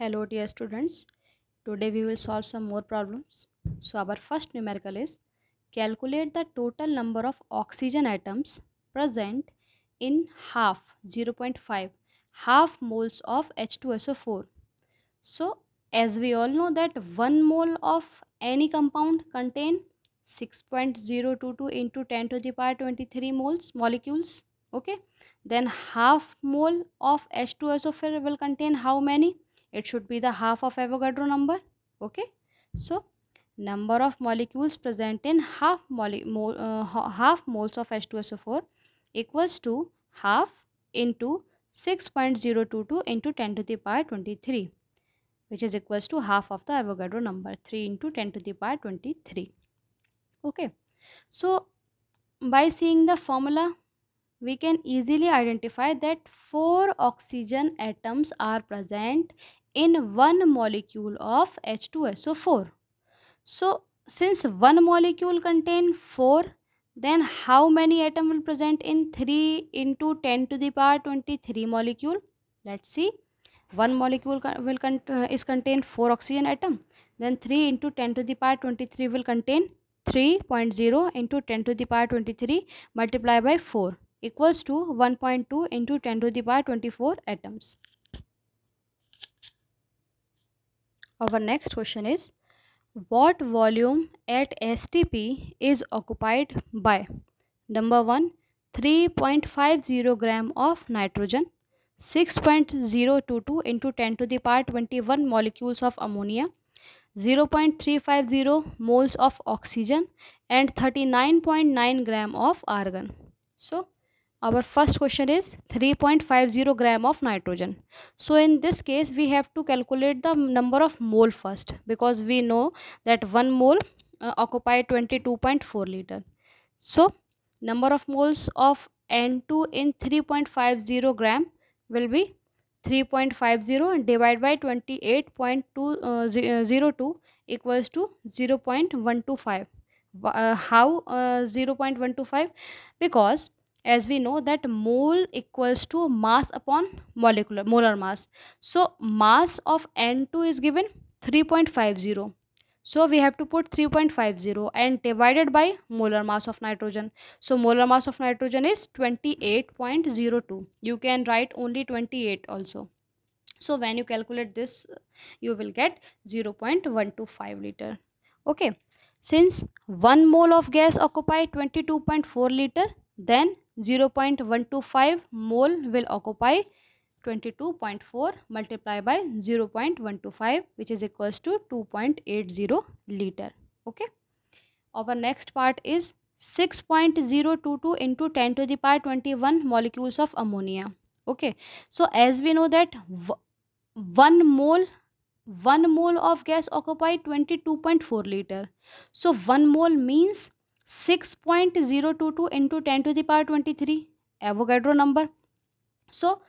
hello dear students today we will solve some more problems so our first numerical is calculate the total number of oxygen atoms present in half 0.5 half moles of h2so4 so as we all know that one mole of any compound contain 6.022 into 10 to the power 23 moles molecules okay then half mole of h2so4 will contain how many it should be the half of Avogadro number okay so number of molecules present in half mole, uh, half moles of H2SO4 equals to half into 6.022 into 10 to the power 23 which is equals to half of the Avogadro number 3 into 10 to the power 23 okay so by seeing the formula we can easily identify that four oxygen atoms are present in one molecule of H2SO4. So since one molecule contain 4 then how many atom will present in 3 into 10 to the power 23 molecule let's see one molecule will con uh, is contain 4 oxygen atom then 3 into 10 to the power 23 will contain 3.0 into 10 to the power 23 multiplied by 4 equals to 1.2 into 10 to the power 24 atoms Our next question is What volume at STP is occupied by? Number 1 3.50 gram of nitrogen 6.022 into 10 to the power 21 molecules of ammonia 0.350 moles of oxygen and 39.9 gram of argon so our first question is 3.50 gram of nitrogen so in this case we have to calculate the number of mole first because we know that one mole uh, occupy 22.4 liter so number of moles of n2 in 3.50 gram will be 3.50 divided by 28.202 uh, uh equals to 0 0.125 uh, how uh, 0.125 because as we know that mole equals to mass upon molecular molar mass so mass of n2 is given 3.50 so we have to put 3.50 and divided by molar mass of nitrogen so molar mass of nitrogen is 28.02 you can write only 28 also so when you calculate this you will get 0.125 liter okay since 1 mole of gas occupy 22.4 liter then 0.125 mole will occupy 22.4 multiplied by 0.125 which is equals to 2.80 liter okay our next part is 6.022 into 10 to the power 21 molecules of ammonia okay so as we know that one mole one mole of gas occupy 22.4 liter so one mole means 6.022 into 10 to the power 23 Avogadro number. So,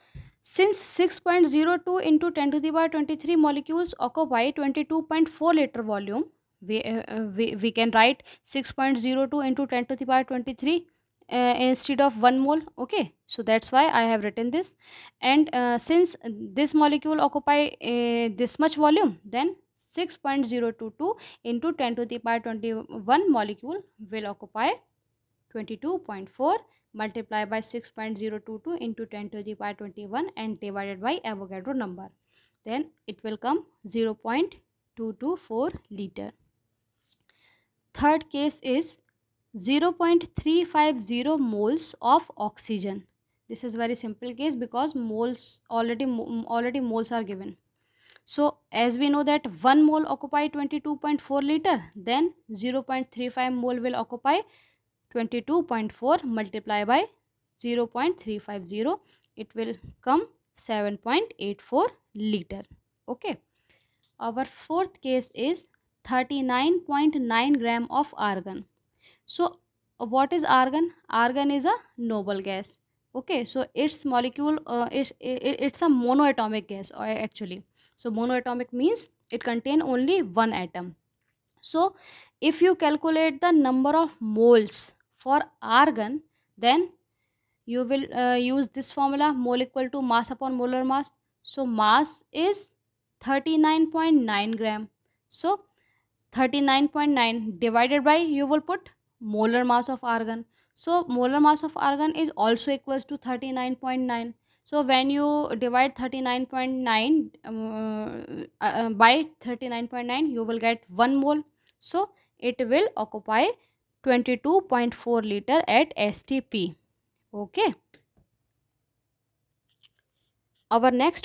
since 6.02 into 10 to the power 23 molecules occupy 22.4 liter volume, we, uh, uh, we, we can write 6.02 into 10 to the power 23 uh, instead of 1 mole. Okay, so that's why I have written this. And uh, since this molecule occupy uh, this much volume, then 6.022 into 10 to the power 21 molecule will occupy 22.4 multiplied by 6.022 into 10 to the power 21 and divided by Avogadro number. Then it will come 0.224 liter. Third case is 0.350 moles of oxygen. This is very simple case because moles already already moles are given. So as we know that 1 mole occupy 22.4 liter then 0.35 mole will occupy 22.4 multiply by 0.350 it will come 7.84 liter okay our fourth case is 39.9 gram of argon so what is argon argon is a noble gas okay so its molecule uh, is it's a monoatomic gas uh, actually so monoatomic means it contain only one atom. So if you calculate the number of moles for argon then you will uh, use this formula mole equal to mass upon molar mass. So mass is 39.9 gram. So 39.9 divided by you will put molar mass of argon. So molar mass of argon is also equals to 39.9 so when you divide 39.9 um, uh, uh, by 39.9 you will get 1 mole so it will occupy 22.4 liter at stp okay our next